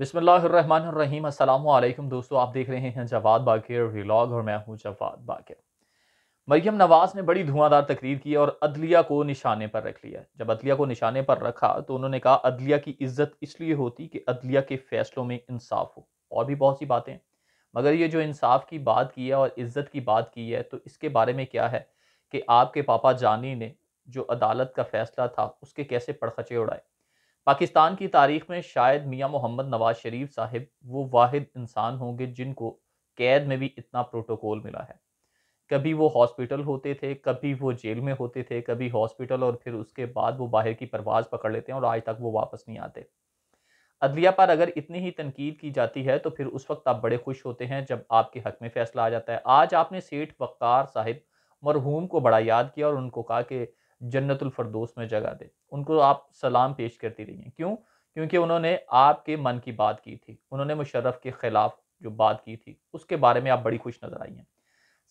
बिसमीम अल्लाम दोस्तों आप देख रहे हैं जवाद बाकिर व्लॉग और मैं हूँ जवाद बाकिर मरियम नवाज़ ने बड़ी धुआंधार तकरीर की और अदलिया को निशाने पर रख लिया जब अदलिया को निशाने पर रखा तो उन्होंने कहा अदलिया की इज्जत इसलिए होती कि अदलिया के फैसलों में इंसाफ हो और भी बहुत सी बातें मगर ये जो इंसाफ की बात की है और इज्जत की बात की है तो इसके बारे में क्या है कि आपके पापा जानी ने जो अदालत का फैसला था उसके कैसे पड़खचे उड़ाए पाकिस्तान की तारीख में शायद मियाँ मोहम्मद नवाज शरीफ साहिब वो वाहिद इंसान होंगे जिनको कैद में भी इतना प्रोटोकॉल मिला है कभी वो हॉस्पिटल होते थे कभी वो जेल में होते थे कभी हॉस्पिटल और फिर उसके बाद वो बाहर की परवाज पकड़ लेते हैं और आज तक वो वापस नहीं आते अदलिया पर अगर इतनी ही तनकीद की जाती है तो फिर उस वक्त आप बड़े खुश होते हैं जब आपके हक में फैसला आ जाता है आज आपने सेठ वक़ार साहिब मरहूम को बड़ा याद किया और उनको कहा कि जन्नतुल फरदोस में जगह दे उनको आप सलाम पेश करती रहिए क्यों क्योंकि उन्होंने आपके मन की बात की थी उन्होंने मुशर्रफ के ख़िलाफ़ जो बात की थी उसके बारे में आप बड़ी खुश नज़र आई हैं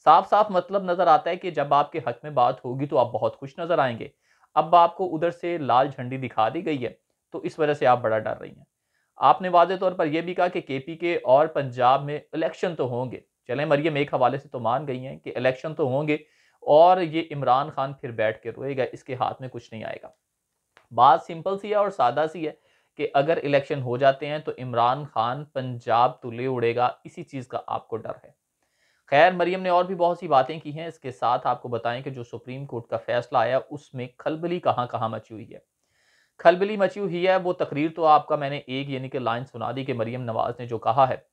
साफ साफ मतलब नज़र आता है कि जब आपके हक में बात होगी तो आप बहुत खुश नज़र आएंगे अब आपको उधर से लाल झंडी दिखा दी गई है तो इस वजह से आप बड़ा डर रही हैं आपने वाजे तौर पर यह भी कहा कि के पी के और पंजाब में इलेक्शन तो होंगे चलें मरियम एक हवाले से तो मान गई हैं कि इलेक्शन तो होंगे और ये इमरान खान फिर बैठ के रोएगा इसके हाथ में कुछ नहीं आएगा बात सिंपल सी है और सादा सी है कि अगर इलेक्शन हो जाते हैं तो इमरान खान पंजाब तुले तो उड़ेगा इसी चीज़ का आपको डर है खैर मरियम ने और भी बहुत सी बातें की हैं इसके साथ आपको बताएं कि जो सुप्रीम कोर्ट का फैसला आया उसमें खलबली कहाँ कहाँ मची हुई है खलबली मची हुई है वो तकरीर तो आपका मैंने एक यानी कि लाइन सुना दी कि मरियम नवाज ने जो कहा है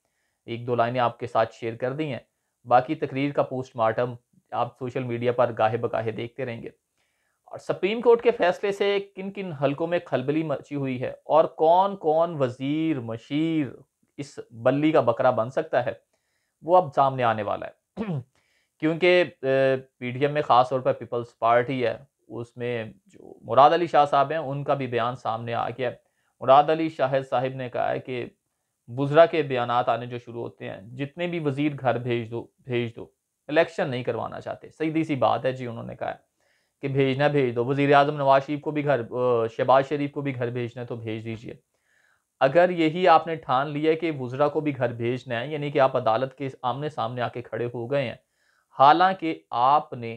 एक दो लाइनें आपके साथ शेयर कर दी हैं बाकी तकरीर का पोस्टमार्टम आप सोशल मीडिया पर गाहे बगाहे देखते रहेंगे और सुप्रीम कोर्ट के फैसले से किन किन हलकों में खलबली मची हुई है और कौन कौन वजीर मशीर इस बल्ली का बकरा बन सकता है वो अब सामने आने वाला है क्योंकि पी में ख़ास तौर पर पीपल्स पार्टी है उसमें जो मुराद अली शाह साहब हैं उनका भी बयान सामने आ गया मुराद अली शाह साहिब ने कहा है कि बुजरा के बयान आने जो शुरू होते हैं जितने भी वजीर घर भेज दो भेज दो इलेक्शन नहीं करवाना चाहते सीधी सी बात है जी उन्होंने कहा कि भेजना भेज दो वजीर अजम नवाज शरीफ को भी घर शहबाज शरीफ को भी घर भेजना है तो भेज दीजिए अगर यही आपने ठान लिया कि वज़रा को भी घर भेजना है यानी कि आप अदालत के आमने सामने आके खड़े हो गए हैं हालांकि आपने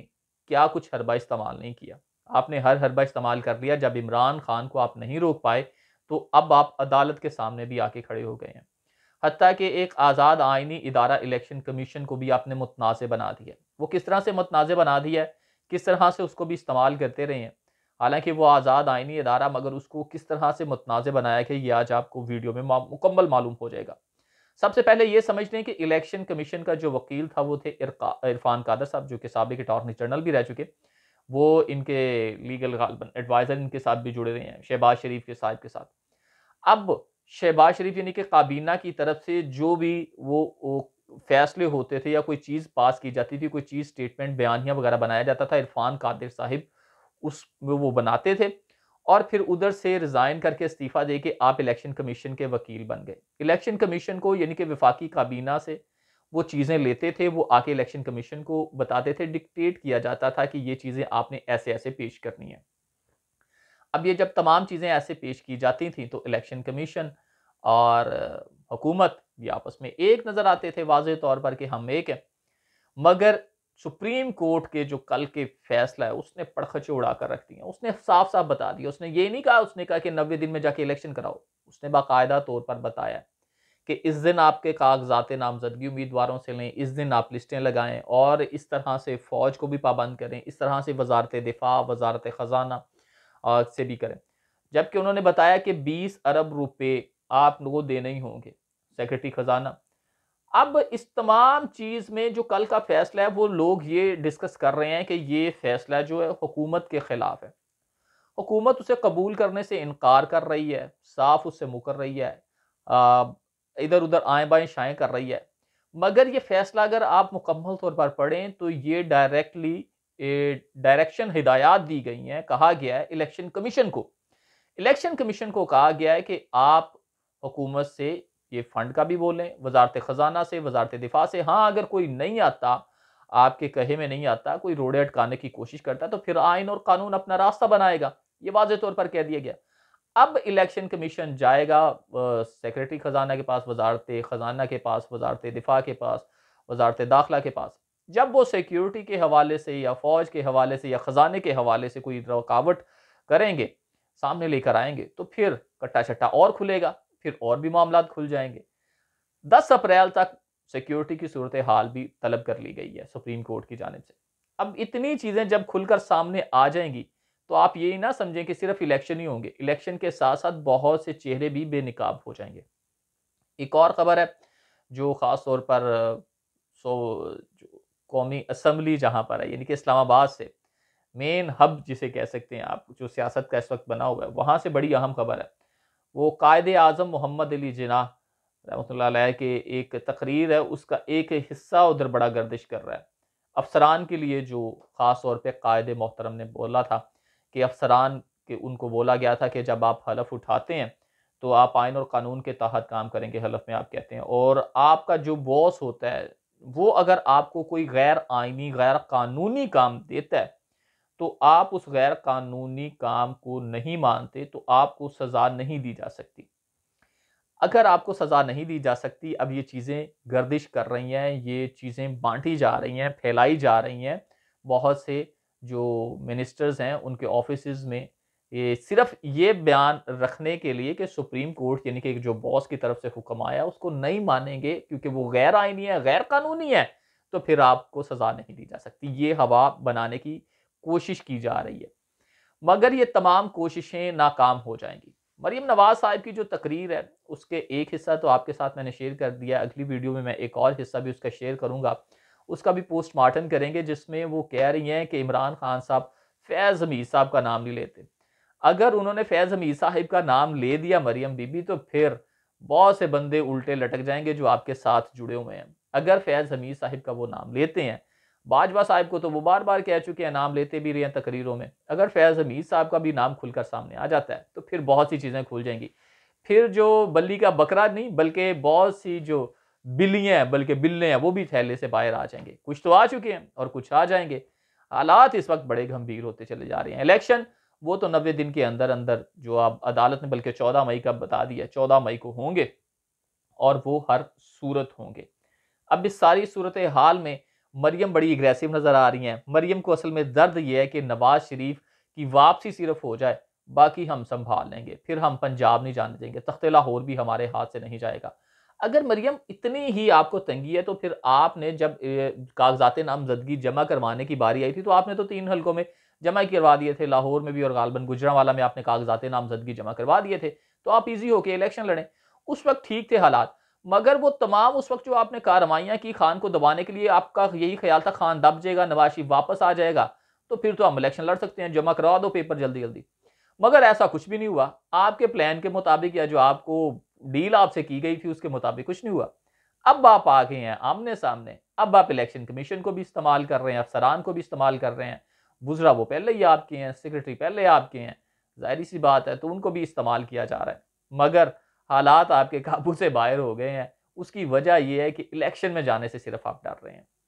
क्या कुछ हरबा इस्तेमाल नहीं किया आपने हर हरबा इस्तेमाल कर लिया जब इमरान खान को आप नहीं रोक पाए तो अब आप अदालत के सामने भी आके खड़े हो गए हैं हती कि एक आज़ाद आइनी इदारा इलेक्शन कमीशन को भी आपने मुतनाज़ बना दिया वो किस तरह से मुतनाज़ बना दिया है किस तरह से उसको भी इस्तेमाल करते रहे हैं हालांकि वो आज़ाद आइनी इदारा मगर उसको किस तरह से मुतनाज़ बनाया गया ये आज आपको वीडियो में मुकम्मल मालूम हो जाएगा सबसे पहले ये समझ लें कि इलेक्शन कमीशन का जो वकील था वो थे इरफान कादर साहब जो कि सबक अटॉर्नी जनरल भी रह चुके वो इनके लीगल एडवाइज़र इनके साथ भी जुड़े रहे हैं शहबाज शरीफ के साहब के साथ अब शहबाज शरीफ यानी कि काबीना की तरफ से जो भी वो, वो फैसले होते थे या कोई चीज़ पास की जाती थी कोई चीज़ स्टेटमेंट बयानियाँ वगैरह बनाया जाता था इरफान कादिर साहिब उस वो बनाते थे और फिर उधर से रिज़ाइन करके इस्तीफ़ा दे के आप इलेक्शन कमीशन के वकील बन गए इलेक्शन कमीशन को यानी कि विफाकी काबीना से वो चीज़ें लेते थे वो आके इलेक्शन कमीशन को बताते थे डिक्टेट किया जाता था कि ये चीज़ें आपने ऐसे ऐसे पेश करनी है अब ये जब तमाम चीज़ें ऐसे पेश की जाती थी तो इलेक्शन कमीशन और हुकूमत ये आपस में एक नज़र आते थे वाज तौर पर कि हम एक हैं मगर सुप्रीम कोर्ट के जो कल के फैसला है उसने पड़खचे उड़ा कर रख दिया उसने साफ साफ बता दिया उसने ये नहीं कहा उसने कहा कि नबे दिन में जाके इलेक्शन कराओ उसने बाकायदा तौर पर बताया कि इस दिन आपके कागजात नामजदगी उम्मीदवारों से लें इस दिन आप लिस्टें लगाएं और इस तरह से फ़ौज को भी पाबंद करें इस तरह से वजारत दिफा वजारत ख़जाना और से भी करें जबकि उन्होंने बताया कि 20 अरब रुपए आप लोगों देने ही होंगे सेक्रेटरी खजाना अब इस तमाम चीज़ में जो कल का फैसला है वो लोग ये डिस्कस कर रहे हैं कि ये फैसला जो है हुकूमत के ख़िलाफ़ है हुकूमत उसे कबूल करने से इनकार कर रही है साफ उससे मुकर रही है इधर उधर आए बाएँ शाएँ कर रही है मगर ये फैसला अगर आप मुकम्मल तौर पर पढ़ें तो ये डायरेक्टली डायरेक्शन हिदायत दी गई हैं कहा गया है इलेक्शन कमीशन को इलेक्शन कमीशन को कहा गया है कि आप हुकूमत से ये फंड का भी बोलें वजारत ख़जाना से वजारत दिफा से हाँ अगर कोई नहीं आता आपके कहे में नहीं आता कोई रोड़े अटकाने की कोशिश करता तो फिर आइन और कानून अपना रास्ता बनाएगा ये वाज तौर पर कह दिया गया अब इलेक्शन कमीशन जाएगा सेक्रेटरी ख़जाना के पास वजारत ख़जाना के पास वजारत दिफा के पास वजारत दाखिला के पास जब वो सिक्योरिटी के हवाले से या फ़ौज के हवाले से या ख़जाने के हवाले से कोई रुकावट करेंगे सामने लेकर आएंगे तो फिर कट्टा छट्टा और खुलेगा फिर और भी मामला खुल जाएंगे दस अप्रैल तक सिक्योरिटी की सूरत हाल भी तलब कर ली गई है सुप्रीम कोर्ट की जानब से अब इतनी चीज़ें जब खुलकर सामने आ जाएंगी तो आप ये ना समझें कि सिर्फ इलेक्शन ही होंगे इलेक्शन के साथ साथ बहुत से चेहरे भी बेनकाब हो जाएंगे एक और ख़बर है जो ख़ास तौर पर सो जो कौमी असम्बली जहाँ पर है यानी कि इस्लामाबाद से मेन हब जिसे कह सकते हैं आप जो सियासत का इस वक्त बना हुआ है वहाँ से बड़ी अहम खबर है वो कायद अजम मोहम्मद अली जिना रहमत के एक तकरीर है उसका एक हिस्सा उधर बड़ा गर्दिश कर रहा है अफसरान के लिए जो ख़ास तौर पर कायद मोहतरम ने बोला था कि अफसरान के उनको बोला गया था कि जब आप हलफ उठाते हैं तो आप आयन और कानून के तहत काम करेंगे हलफ में आप कहते हैं और आपका जो बॉस होता है वो अगर आपको कोई गैर आइनी गैर कानूनी काम देता है तो आप उस गैर कानूनी काम को नहीं मानते तो आपको सज़ा नहीं दी जा सकती अगर आपको सज़ा नहीं दी जा सकती अब ये चीज़ें गर्दिश कर रही हैं ये चीज़ें बांटी जा रही हैं फैलाई जा रही हैं बहुत से जो मिनिस्टर्स हैं उनके ऑफिस में ये सिर्फ ये बयान रखने के लिए कि सुप्रीम कोर्ट यानी कि जो बॉस की तरफ से हुक्म आया उसको नहीं मानेंगे क्योंकि वो गैर आइनी है गैर कानूनी है तो फिर आपको सज़ा नहीं दी जा सकती ये हवा बनाने की कोशिश की जा रही है मगर ये तमाम कोशिशें नाकाम हो जाएंगी मरीम नवाज साहब की जो तकरीर है उसके एक हिस्सा तो आपके साथ मैंने शेयर कर दिया अगली वीडियो में मैं एक और हिस्सा भी उसका शेयर करूँगा उसका भी पोस्टमार्टम करेंगे जिसमें वो कह रही हैं कि इमरान खान साहब फैज़ हमीद साहब का नाम नहीं लेते अगर उन्होंने फैज़ हमीर साहिब का नाम ले दिया मरियम बीबी तो फिर बहुत से बंदे उल्टे लटक जाएंगे जो आपके साथ जुड़े हुए हैं अगर फैज़ हमीद साहिब का वो नाम लेते हैं बाजवा साहिब को तो वो बार बार कह चुके हैं नाम लेते भी रहे हैं तकरीरों में अगर फैज़ हमीद साहब का भी नाम खुलकर सामने आ जाता है तो फिर बहुत सी चीज़ें खुल जाएंगी फिर जो बल्ली का बकरा नहीं बल्कि बहुत सी जो बिल्लियाँ हैं बल्कि बिल्ले हैं वो भी थैले से बाहर आ जाएंगे कुछ तो आ चुके हैं और कुछ आ जाएंगे हालात इस वक्त बड़े गंभीर होते चले जा रहे हैं इलेक्शन वो तो नबे दिन के अंदर अंदर जो आप अदालत ने बल्कि चौदह मई का बता दिया चौदह मई को होंगे और वो हर सूरत होंगे अब इस सारी सूरत हाल में मरियम बड़ी एग्रेसिव नज़र आ रही हैं मरियम को असल में दर्द ये है कि नवाज शरीफ की वापसी सिर्फ हो जाए बाकी हम संभाल लेंगे फिर हम पंजाब नहीं जाने देंगे तख्त लाहौर भी हमारे हाथ से नहीं जाएगा अगर मरियम इतनी ही आपको तंगी है तो फिर आपने जब कागजात नामजदगी जमा करवाने की बारी आई थी तो आपने तो तीन हलकों में जमा करवा दिए थे लाहौर में भी और गालबन गुजरावाला में आपने कागजात नामजदगी जमा करवा दिए थे तो आप ईजी होकर इलेक्शन लड़ें उस वक्त ठीक थे हालात मगर वो तमाम उस वक्त जो आपने कार्रवाइयाँ की खान को दबाने के लिए आपका यही ख्याल था खान दब जाएगा नवाशी वापस आ जाएगा तो फिर तो हम इलेक्शन लड़ सकते हैं जमा करवा दो पेपर जल्दी जल्दी मगर ऐसा कुछ भी नहीं हुआ आपके प्लान के मुताबिक या जो आपको डील आपसे की गई थी उसके मुताबिक कुछ नहीं हुआ अब आप आ गए हैं आमने सामने अब आप इलेक्शन कमीशन को भी इस्तेमाल कर रहे हैं अफसरान को भी इस्तेमाल कर रहे हैं बुजरा वो पहले ही आपके हैं सेक्रेटरी पहले आपके हैं जाहिर सी बात है तो उनको भी इस्तेमाल किया जा रहा है मगर हालात आपके काबू से बाहर हो गए हैं उसकी वजह यह है कि इलेक्शन में जाने से सिर्फ आप डर रहे हैं